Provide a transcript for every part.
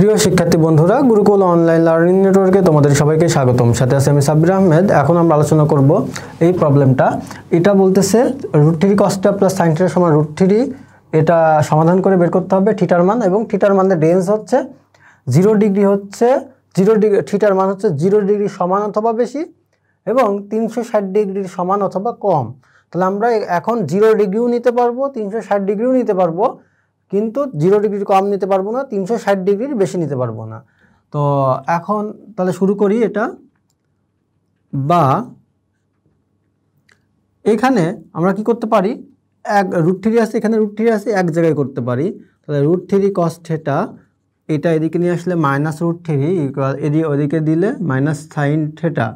প্রিয় শিক্ষার্থী বন্ধুরা গুরুকুল অনলাইন লার্নিং নেটওয়ার্কে তোমাদের সবাইকে স্বাগতম সাথে আছে আমি সাবির আহমেদ এখন আমরা আলোচনা করব এই প্রবলেমটা এটা বলতেছে রুট থ্রি কস্টা প্লাস সাইন সময় রুট থ্রি এটা সমাধান করে বের করতে হবে থিটার মান এবং থিটার মানের রেঞ্জ হচ্ছে জিরো ডিগ্রি হচ্ছে জিরো ডিগ্রি থিটার মান হচ্ছে জিরো ডিগ্রি সমান অথবা বেশি এবং তিনশো ষাট ডিগ্রির সমান অথবা কম তাহলে আমরা এখন জিরো ডিগ্রিও নিতে পারবো তিনশো ষাট ডিগ্রিও নিতে পারবো কিন্তু জিরো ডিগ্রির কম নিতে পারবো না তিনশো ষাট ডিগ্রির বেশি নিতে পারবো না তো এখন তাহলে শুরু করি এটা বা এখানে আমরা কি করতে পারি এক রুট থ্রি আছে এখানে রুট থ্রি আসে এক জায়গায় করতে পারি তাহলে রুট থ্রি কস থেটা এটা এদিকে নিয়ে আসলে মাইনাস রুট থ্রি এদিকে ওদিকে দিলে মাইনাস সাইন থেটা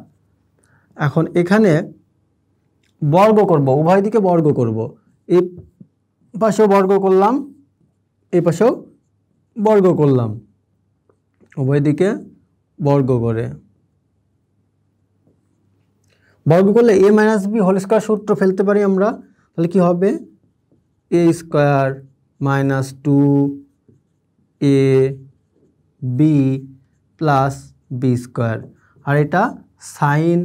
এখন এখানে বর্গ করব উভয় দিকে বর্গ করব এই পাশেও বর্গ করলাম এই পাশেও বর্গ করলাম উভয় দিকে বর্গ করে বর্গ করলে A minus B whole square সূত্র ফেলতে পারি আমরা তাহলে কি হবে A square minus two A B plus B square আর এটা সাইন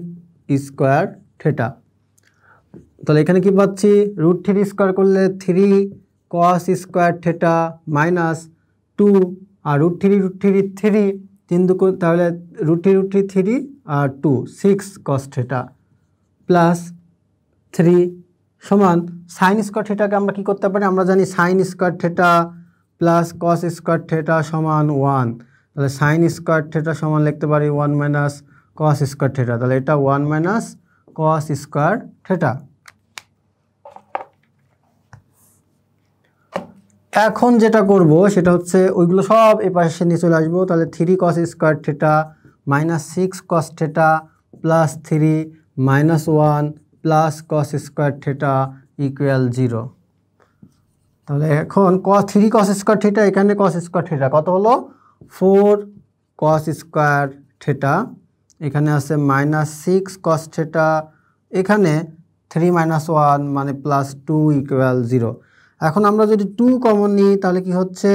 স্কোয়ার থেটা তাহলে এখানে কি পাচ্ছি রুট থ্রি স্কোয়ার করলে three cos square theta minus two আর root three root three three কিন্তু তাহলে root three root three three আর two six cos theta plus three সমান সাইন স্কোয়ার থেটাকে আমরা কী করতে পারি আমরা জানি sine square theta plus cos square theta সমান ওয়ান তাহলে সাইন স্কোয়ার থেটা সমান লিখতে পারি one minus cos square theta তাহলে এটা one minus cos square theta এখন যেটা করব সেটা হচ্ছে ওইগুলো সব এ পাশে নিয়ে চলে আসবো তাহলে three cos square theta minus six cos theta plus three minus one plus cos square theta equal zero তাহলে এখন ক থ্রি কস স্কোয়ার থেটা এখানে কস স্কোয়ার থেটা কত হলো ফোর কস স্কোয়ার থেটা এখানে আছে মাইনাস সিক্স কস থেটা এখানে three minus one মানে প্লাস টু ইকুয়াল জিরো এখন আমরা যদি টু কমন নিই তাহলে কি হচ্ছে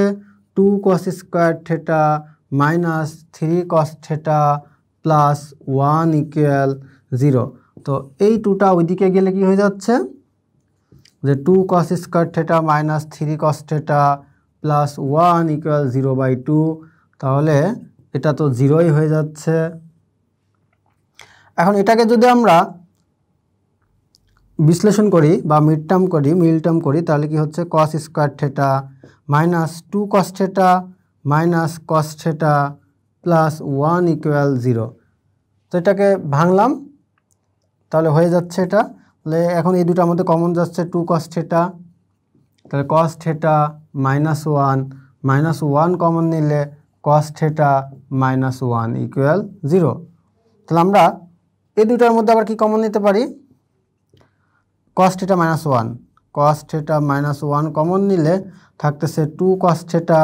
two cos square theta minus three cos theta plus one equal zero তো এই টুটা ওইদিকে গেলে কি হয়ে যাচ্ছে যে two cos square theta minus three cos theta plus one equal zero by two তাহলে এটা তো জিরোই হয়ে যাচ্ছে এখন এটাকে যদি আমরা বিশ্লেষণ করি বা মিড টার্ম করি মিল টার্ম করি তাহলে কি হচ্ছে cos square theta minus two cos theta minus cos theta plus one equal zero তো এটাকে ভাঙলাম তাহলে হয়ে যাচ্ছে এটা তাহলে এখন এই দুটার মধ্যে কমন যাচ্ছে টু কস থেটা তাহলে cos theta minus one minus one common নিলে cos theta minus one equal zero তাহলে আমরা এই দুটার মধ্যে আবার কি কমন নিতে পারি cos theta minus one cos theta minus one common নিলে থাকতেছে two cos theta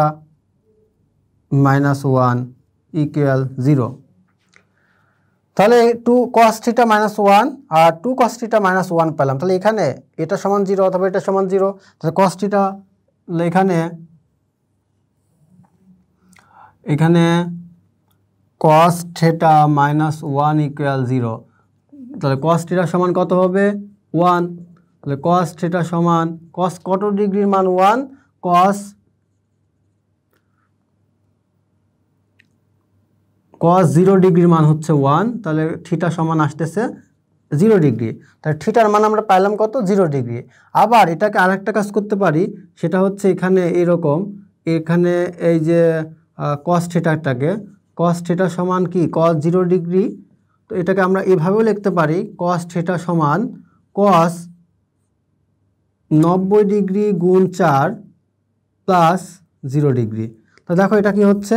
minus one equal zero তাহলে two cos theta minus one আর two cos theta minus one পেলাম তাহলে এখানে এটা সমান জিরো অথবা এটা সমান জিরো তাহলে কস থিটা এখানে এখানে cos theta minus one equal zero তাহলে কস থিটা সমান কত হবে ওয়ান তাহলে কস থিটা সমান কস কত ডিগ্রির মান ওয়ান কস কস জিরো ডিগ্রির মান হচ্ছে ওয়ান তাহলে থিটা সমান আসতেছে জিরো ডিগ্রি তাহলে থিটার মান আমরা পাইলাম কত জিরো ডিগ্রি আবার এটাকে আরেকটা কাজ করতে পারি সেটা হচ্ছে এখানে এরকম এখানে এই যে কস থিটারটাকে কস থিটা সমান কি কস জিরো ডিগ্রি তো এটাকে আমরা এভাবেও লিখতে পারি কস থিটা সমান কস নব্বই ডিগ্রি গুণ চার প্লাস জিরো ডিগ্রি তা দেখো এটা কি হচ্ছে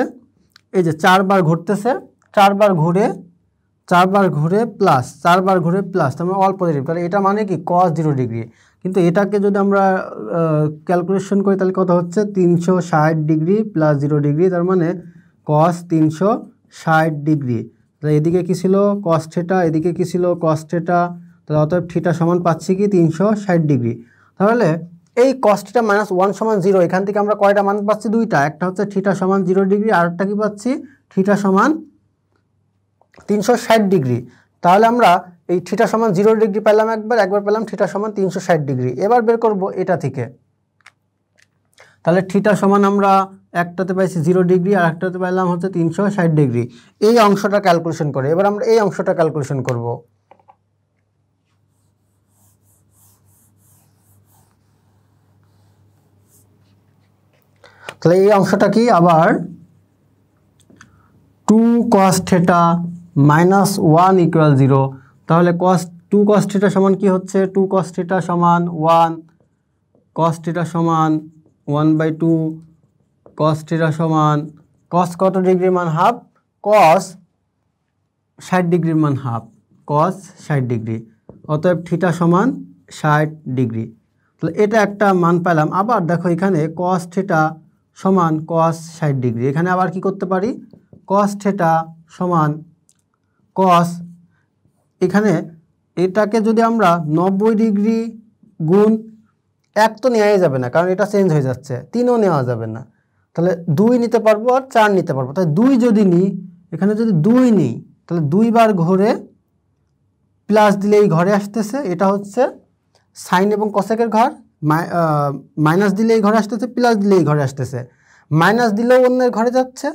এই যে চারবার ঘুরতেছে চারবার ঘুরে চারবার ঘুরে প্লাস চারবার ঘুরে প্লাস তার মানে অল পজিটিভ তাহলে এটা মানে কি কস জিরো ডিগ্রি কিন্তু এটাকে যদি আমরা ক্যালকুলেশন করি তাহলে কত হচ্ছে তিনশো ষাট ডিগ্রি প্লাস জিরো ডিগ্রি তার মানে কস তিনশো ষাট ডিগ্রি তাহলে এদিকে কী ছিল কস থেটা এদিকে কী ছিল কস থেটা তাহলে অতএব থিটা সমান পাচ্ছি কি তিনশো ষাট ডিগ্রি তাহলে এই কস্টটা মাইনাস ওয়ান সমান জিরো এখান থেকে আমরা কয়টা মান পাচ্ছি দুইটা একটা হচ্ছে থিটা সমান জিরো ডিগ্রি আরেকটা কি পাচ্ছি থিটা সমান তিনশো ষাট ডিগ্রি তাহলে আমরা এই থিটা সমান জিরো ডিগ্রি পেলাম একবার একবার পেলাম থিটা সমান তিনশো ষাট ডিগ্রি এবার বের করব এটা থেকে তাহলে থিটা সমান আমরা একটাতে পাইছি জিরো ডিগ্রি আর একটাতে পাইলাম হচ্ছে তিনশো ষাট ডিগ্রি এই অংশটা ক্যালকুলেশন করে এবার আমরা এই অংশটা ক্যালকুলেশন করবো তাহলে এই অংশটা কি আবার two cos theta minus one equal zero তাহলে কস টু কস থেটা সমান কি হচ্ছে টু কস থেটা সমান ওয়ান কস থেটা সমান one by two cos theta সমান কস কত ডিগ্রি মান হাফ কস ষাট ডিগ্রির মান হাফ কস ষাট ডিগ্রি অতএব থিটা সমান ষাট ডিগ্রি তাহলে এটা একটা মান পেলাম আবার দেখো এখানে কস থিটা সমান কস ষাট ডিগ্রি এখানে আবার কি করতে পারি কস থেটা সমান কস এখানে এটাকে যদি আমরা নব্বই ডিগ্রি গুণ এক তো নেওয়াই যাবে না কারণ এটা চেঞ্জ হয়ে যাচ্ছে তিনও নেওয়া যাবে না তাহলে দুই নিতে পারবো আর চার নিতে পারবো তাই দুই যদি নিই এখানে যদি দুই নিই তাহলে দুইবার ঘরে প্লাস দিলে এই ঘরে আসতেছে এটা হচ্ছে সাইন এবং কসেকের ঘর মাইনাস দিলে এই ঘরে আসতেছে প্লাস দিলে এই ঘরে আসতেছে মাইনাস দিলেও অন্যের ঘরে যাচ্ছে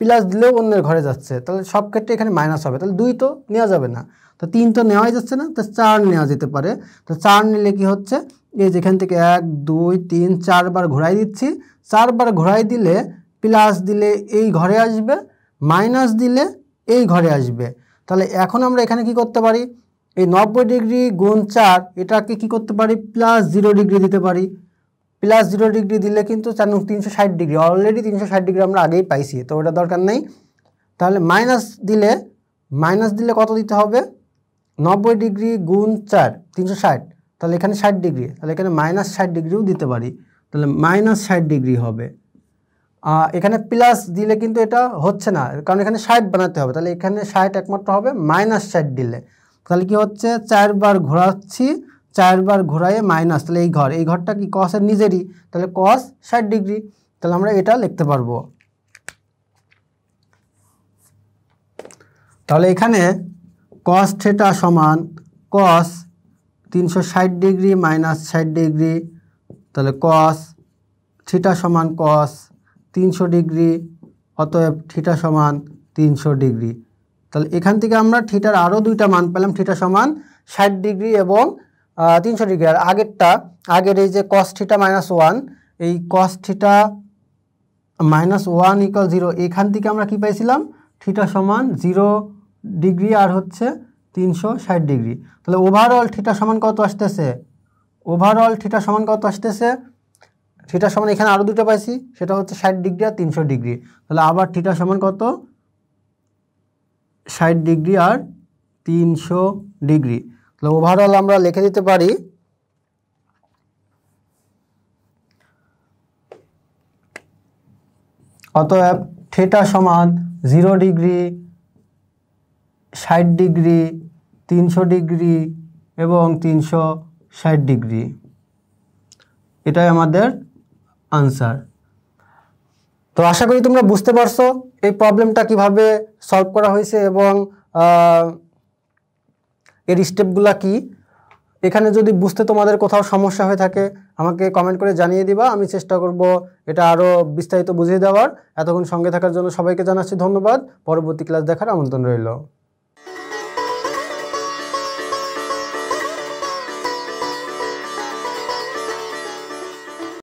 প্লাস দিলেও অন্যের ঘরে যাচ্ছে তাহলে সব ক্ষেত্রে এখানে মাইনাস হবে তাহলে দুই তো নেওয়া যাবে না তো তিন তো নেওয়াই যাচ্ছে না তো চার নেওয়া যেতে পারে তো চার নিলে কি হচ্ছে এই যেখান থেকে এক দুই তিন চারবার ঘোরাই দিচ্ছি চারবার ঘোরাই দিলে প্লাস দিলে এই ঘরে আসবে মাইনাস দিলে এই ঘরে আসবে তাহলে এখন আমরা এখানে কি করতে পারি এই নব্বই ডিগ্রি গুণ চার এটাকে কী করতে পারি প্লাস জিরো ডিগ্রি দিতে পারি প্লাস জিরো ডিগ্রি দিলে কিন্তু চার তিনশো ষাট ডিগ্রি অলরেডি তিনশো ষাট ডিগ্রি আমরা আগেই পাইছি তো ওটা দরকার নেই তাহলে মাইনাস দিলে মাইনাস দিলে কত দিতে হবে নব্বই ডিগ্রি গুণ চার তিনশো ষাট তাহলে এখানে ষাট ডিগ্রি তাহলে এখানে মাইনাস ষাট ডিগ্রিও দিতে পারি তাহলে মাইনাস ষাট ডিগ্রি হবে এখানে প্লাস দিলে কিন্তু এটা হচ্ছে না কারণ এখানে ষাট বানাতে হবে তাহলে এখানে ষাট একমাত্র হবে মাইনাস ষাট দিলে তাহলে কি হচ্ছে চারবার ঘোরাচ্ছি চারবার ঘোরায়ে মাইনাস তাহলে এই ঘর এই ঘরটা কি কসের নিজেরই তাহলে কস ষাট ডিগ্রি তাহলে আমরা এটা লিখতে পারবো তাহলে এখানে কস থেটা সমান কস তিনশো ষাট ডিগ্রি মাইনাস ষাট ডিগ্রি তাহলে কস থিটা সমান কস তিনশো ডিগ্রি অতএব থিটা সমান তিনশো ডিগ্রি তাহলে এখান থেকে আমরা থিটার আরও দুইটা মান পেলাম থিটা সমান ষাট ডিগ্রি এবং তিনশো ডিগ্রি আর আগেরটা আগের এই যে কস থিটা মাইনাস ওয়ান এই cos theta minus one equal zero এখান থেকে আমরা কি পাইছিলাম থিটা সমান জিরো ডিগ্রি আর হচ্ছে তিনশো ষাট ডিগ্রি তাহলে ওভারঅল থিটা সমান কত আসতেছে ওভারঅল থিটা সমান কত আসতেছে থিটা সমান এখানে আরও দুটো পাইছি সেটা হচ্ছে ষাট ডিগ্রি আর তিনশো ডিগ্রি তাহলে আবার থিটা সমান কত ষাট ডিগ্রি আর তিনশো ডিগ্রি তাহলে ওভারঅল আমরা লিখে দিতে পারি অতএব থেটা সমান জিরো ডিগ্রি ষাট ডিগ্রি তিনশো ডিগ্রি এবং তিনশো ষাট ডিগ্রি এটাই আমাদের আনসার তো আশা করি তোমরা বুঝতে পারছো এই প্রবলেমটা কিভাবে সলভ করা হয়েছে এবং এর স্টেপগুলা কি এখানে যদি বুঝতে তোমাদের কোথাও সমস্যা হয়ে থাকে আমাকে কমেন্ট করে জানিয়ে দিবা আমি চেষ্টা করব এটা আরও বিস্তারিত বুঝিয়ে দেওয়ার এতক্ষণ সঙ্গে থাকার জন্য সবাইকে জানাচ্ছি ধন্যবাদ পরবর্তী ক্লাস দেখার আমন্ত্রণ রইল